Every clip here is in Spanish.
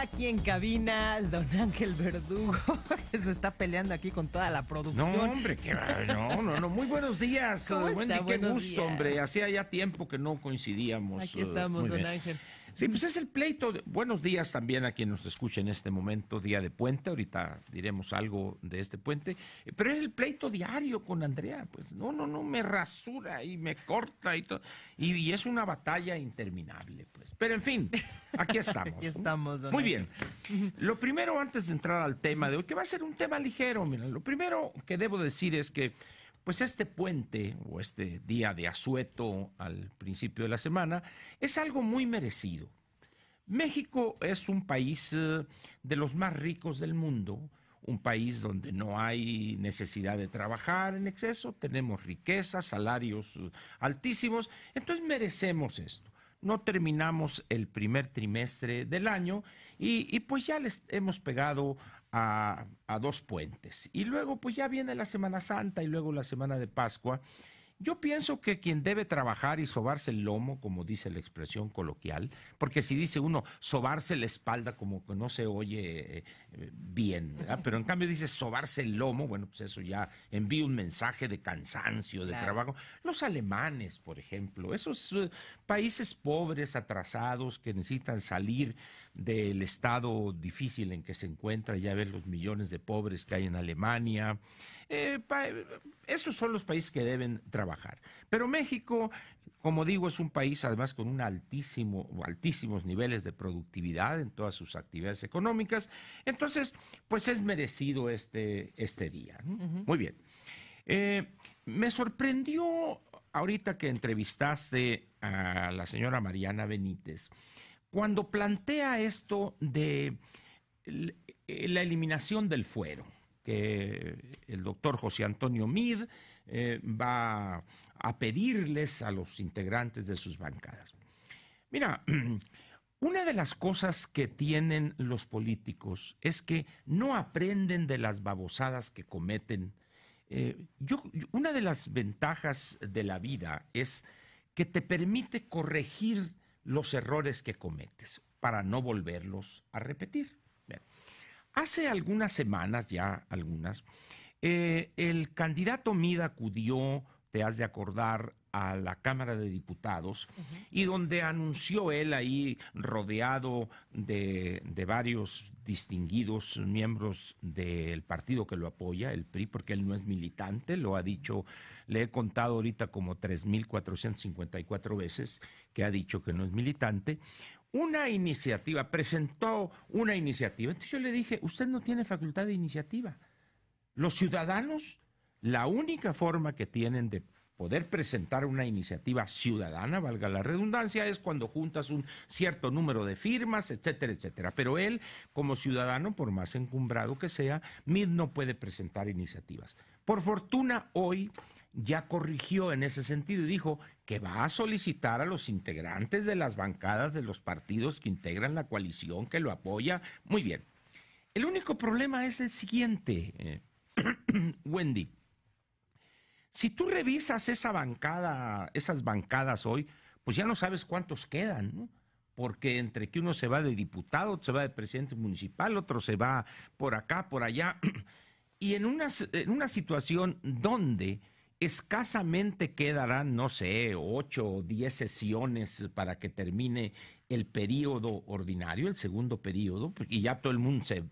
Aquí en cabina, don Ángel Verdugo, que se está peleando aquí con toda la producción. No, hombre, qué, no, no, no, muy buenos días, Wendy, qué gusto, hombre. Hacía ya tiempo que no coincidíamos. Aquí estamos, eh, don Ángel. Sí, pues es el pleito. Buenos días también a quien nos escucha en este momento, día de puente. Ahorita diremos algo de este puente. Eh, pero es el pleito diario con Andrea. Pues no, no, no, me rasura y me corta y todo. Y, es una batalla interminable, pues. Pero en fin, aquí estamos. aquí estamos, Muy bien. Lo primero, antes de entrar al tema de hoy, que va a ser un tema ligero, mira, lo primero que debo decir es que pues este puente o este día de asueto al principio de la semana es algo muy merecido. México es un país eh, de los más ricos del mundo, un país donde no hay necesidad de trabajar en exceso, tenemos riqueza, salarios eh, altísimos, entonces merecemos esto. No terminamos el primer trimestre del año y, y pues ya les hemos pegado a, a dos puentes. Y luego pues ya viene la Semana Santa y luego la Semana de Pascua yo pienso que quien debe trabajar y sobarse el lomo, como dice la expresión coloquial, porque si dice uno sobarse la espalda, como que no se oye eh, bien, pero en cambio dice sobarse el lomo, bueno, pues eso ya envía un mensaje de cansancio, de trabajo. Los alemanes, por ejemplo, esos eh, países pobres, atrasados, que necesitan salir del estado difícil en que se encuentra, ya ves los millones de pobres que hay en Alemania. Eh, esos son los países que deben trabajar. Pero México, como digo, es un país además con un altísimo, altísimos niveles de productividad en todas sus actividades económicas. Entonces, pues es merecido este, este día. Muy bien. Eh, me sorprendió ahorita que entrevistaste a la señora Mariana Benítez, cuando plantea esto de la eliminación del fuero que el doctor José Antonio Mid eh, va a pedirles a los integrantes de sus bancadas. Mira, una de las cosas que tienen los políticos es que no aprenden de las babosadas que cometen. Eh, una de las ventajas de la vida es que te permite corregir los errores que cometes para no volverlos a repetir. Hace algunas semanas, ya algunas, eh, el candidato Mida acudió, te has de acordar, a la Cámara de Diputados y donde anunció él ahí rodeado de, de varios distinguidos miembros del partido que lo apoya, el PRI, porque él no es militante, lo ha dicho, le he contado ahorita como 3.454 veces que ha dicho que no es militante una iniciativa, presentó una iniciativa. Entonces yo le dije, usted no tiene facultad de iniciativa. Los ciudadanos, la única forma que tienen de poder presentar una iniciativa ciudadana, valga la redundancia, es cuando juntas un cierto número de firmas, etcétera, etcétera. Pero él, como ciudadano, por más encumbrado que sea, no puede presentar iniciativas. Por fortuna, hoy ya corrigió en ese sentido y dijo que va a solicitar a los integrantes de las bancadas de los partidos que integran la coalición, que lo apoya. Muy bien. El único problema es el siguiente, eh, Wendy. Si tú revisas esa bancada, esas bancadas hoy, pues ya no sabes cuántos quedan, ¿no? Porque entre que uno se va de diputado, otro se va de presidente municipal, otro se va por acá, por allá. Y en una, en una situación donde escasamente quedarán, no sé, ocho o diez sesiones para que termine el periodo ordinario, el segundo periodo, y ya todo el mundo se,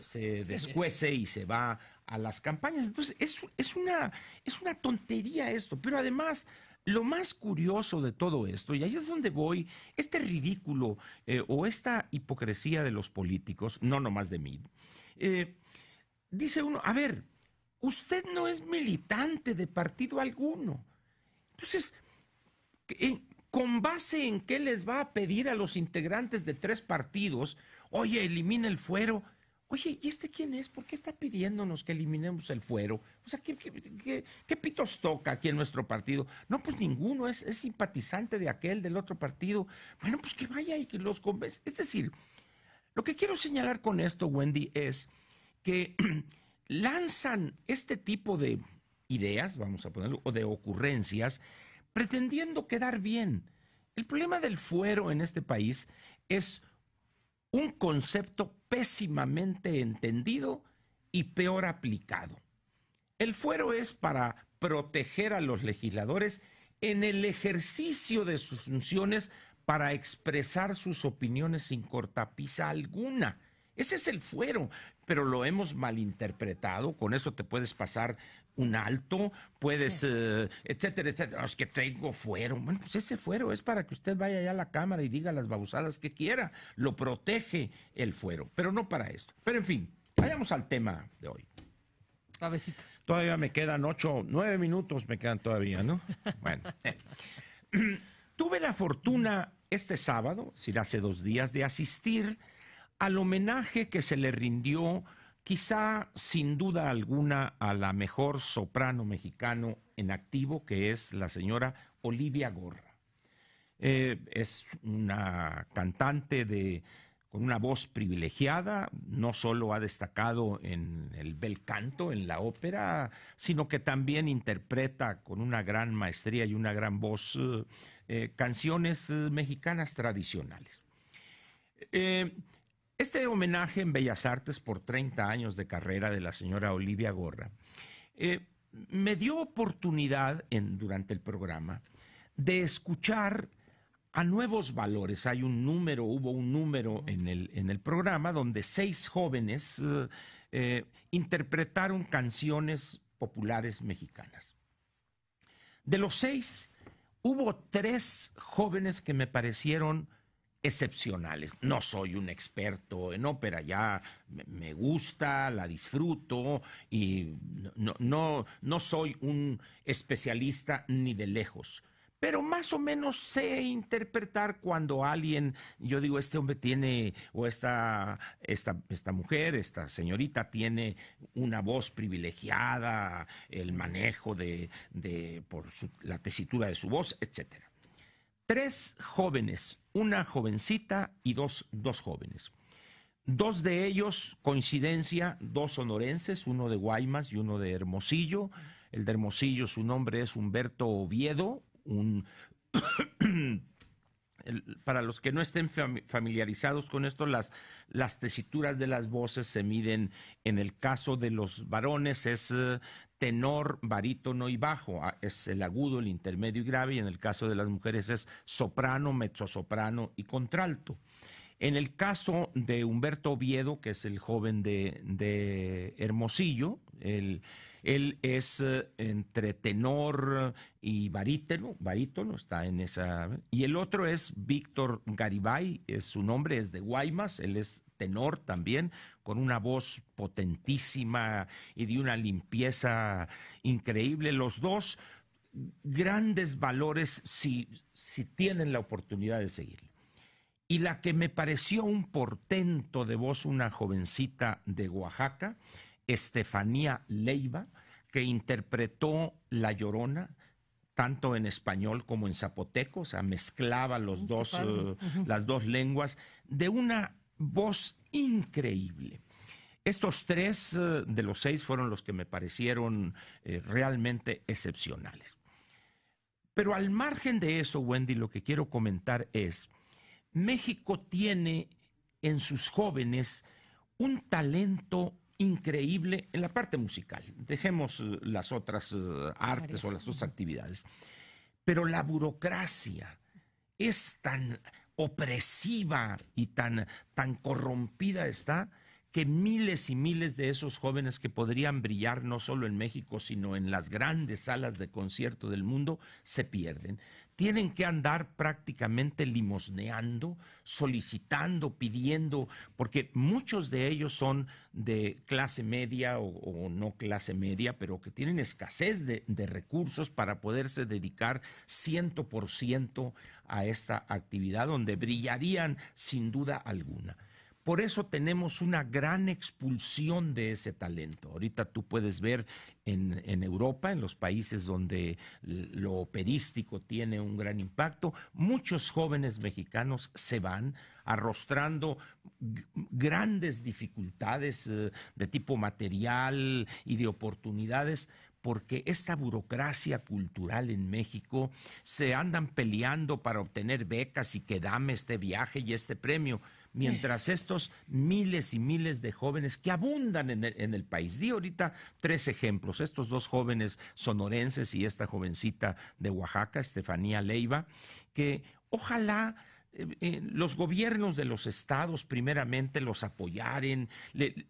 se descuece y se va a las campañas. Entonces, es, es, una, tontería esto, pero además... Lo más curioso de todo esto, y ahí es donde voy, este ridículo eh, o esta hipocresía de los políticos, no nomás de mí, eh, dice uno, a ver, usted no es militante de partido alguno. Entonces, eh, ¿con base en qué les va a pedir a los integrantes de tres partidos, oye, elimine el fuero? Oye, ¿y este quién es? ¿Por qué está pidiéndonos que eliminemos el fuero? O sea, ¿qué, pitos toca aquí en nuestro partido? No, pues ninguno, es, es, simpatizante de aquel, del otro partido. Bueno, pues que vaya y que los convence. Es decir, lo que quiero señalar con esto, Wendy, es que lanzan este tipo de ideas, vamos a ponerlo, o de ocurrencias, pretendiendo quedar bien. El problema del fuero en este país es un concepto pésimamente entendido y peor aplicado. El fuero es para proteger a los legisladores en el ejercicio de sus funciones para expresar sus opiniones sin cortapisa alguna. Ese es el fuero pero lo hemos malinterpretado, con eso te puedes pasar un alto, puedes, eh, etcétera, etcétera, los ah, que tengo fuero, bueno, pues ese fuero es para que usted vaya allá a la Cámara y diga las babusadas que quiera, lo protege el fuero, pero no para esto. Pero en fin, vayamos al tema de hoy. Avecito. Todavía me quedan ocho, nueve minutos me quedan todavía, ¿no? Bueno. Eh. Tuve la fortuna este sábado, si decir, hace dos días, de asistir al homenaje que se le rindió, quizá sin duda alguna, a la mejor soprano mexicano en activo, que es la señora Olivia Gorra. Eh, es una cantante de, con una voz privilegiada, no solo ha destacado en el bel canto, en la ópera, sino que también interpreta con una gran maestría y una gran voz eh, eh, canciones mexicanas tradicionales. Este homenaje en Bellas Artes por 30 años de carrera de la señora Olivia Gorra eh, me dio oportunidad en, durante el programa de escuchar a nuevos valores. Hay un número, hubo un número en el, programa donde seis jóvenes eh, eh, interpretaron canciones populares mexicanas. De los seis, hubo tres jóvenes que me parecieron excepcionales. No soy un experto en ópera, ya me gusta, la disfruto y no, no, no, soy un especialista ni de lejos. Pero más o menos sé interpretar cuando alguien, yo digo, este hombre tiene, o esta, esta, esta mujer, esta señorita tiene una voz privilegiada, el manejo de, de por la tesitura de su voz, etcétera tres jóvenes, una jovencita y dos, dos jóvenes. Dos de ellos, coincidencia, dos sonorenses, uno de Guaymas y uno de Hermosillo. El de Hermosillo, su nombre es Humberto Oviedo, un para los que no estén familiarizados con esto, las, las tesituras de las voces se miden, en el caso de los varones es eh, tenor, barítono y bajo, ah, es el agudo, el intermedio y grave, y en el caso de las mujeres es soprano, mezzosoprano y contralto. En el caso de Humberto Oviedo, que es el joven de, de Hermosillo, el él es eh, entre tenor y barítono, barítono, está en esa. Y el otro es Víctor Garibay, es, eh, su nombre es de Guaymas, él es tenor también, con una voz potentísima y de una limpieza increíble. Los dos grandes valores si, si tienen la oportunidad de seguirlo. Y la que me pareció un portento de voz, una jovencita de Oaxaca, Estefanía Leiva, que interpretó La Llorona tanto en español como en zapoteco, o sea, mezclaba los mm, dos, eh, las dos lenguas, de una voz increíble. Estos tres eh, de los seis fueron los que me parecieron eh, realmente excepcionales. Pero al margen de eso, Wendy, lo que quiero comentar es, México tiene en sus jóvenes un talento increíble en la parte musical. Dejemos eh, las otras eh, artes o las otras actividades. Pero la burocracia es tan opresiva y tan, tan corrompida está que miles y miles de esos jóvenes que podrían brillar no solo en México, sino en las grandes salas de concierto del mundo, se pierden. Tienen que andar prácticamente limosneando, solicitando, pidiendo, porque muchos de ellos son de clase media o, no clase media, pero que tienen escasez de, de recursos para poderse dedicar 100% a esta actividad donde brillarían sin duda alguna. Por eso tenemos una gran expulsión de ese talento. Ahorita tú puedes ver en, Europa, en los países donde lo operístico tiene un gran impacto, muchos jóvenes mexicanos se van arrostrando grandes dificultades eh, de tipo material y de oportunidades porque esta burocracia cultural en México se andan peleando para obtener becas y que dame este viaje y este premio mientras estos miles y miles de jóvenes que abundan en el, país. Di ahorita tres ejemplos, estos dos jóvenes sonorenses y esta jovencita de Oaxaca, Estefanía Leiva, que ojalá eh, eh, los gobiernos de los estados primeramente los apoyaren,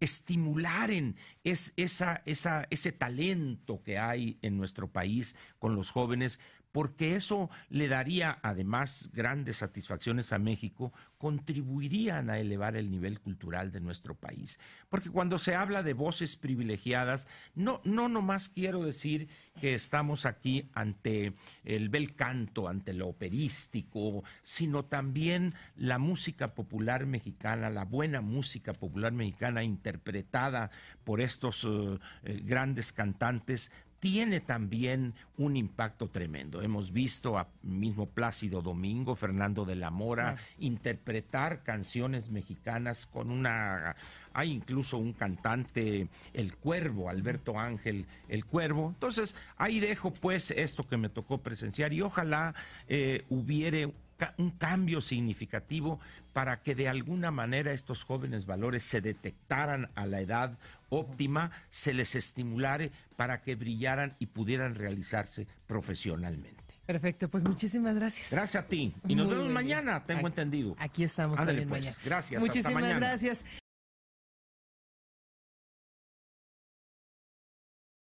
estimularen ese talento que hay en nuestro país con los jóvenes porque eso le daría además grandes satisfacciones a México, contribuirían a elevar el nivel cultural de nuestro país. Porque cuando se habla de voces privilegiadas, no, no nomás quiero decir que estamos aquí ante el bel canto, ante lo operístico, sino también la música popular mexicana, la buena música popular mexicana interpretada por estos eh, eh, grandes cantantes, tiene también un impacto tremendo. Hemos visto a mismo Plácido Domingo, Fernando de la Mora, interpretar canciones mexicanas con una... Hay incluso un cantante, El Cuervo, Alberto Ángel, El Cuervo. Entonces, ahí dejo pues esto que me tocó presenciar y ojalá eh, hubiere un cambio significativo para que de alguna manera estos jóvenes valores se detectaran a la edad óptima, se les estimulare para que brillaran y pudieran realizarse profesionalmente. Perfecto, pues muchísimas gracias. Gracias a ti. Y nos vemos mañana, tengo entendido. Aquí estamos pues. Gracias. Muchísimas gracias.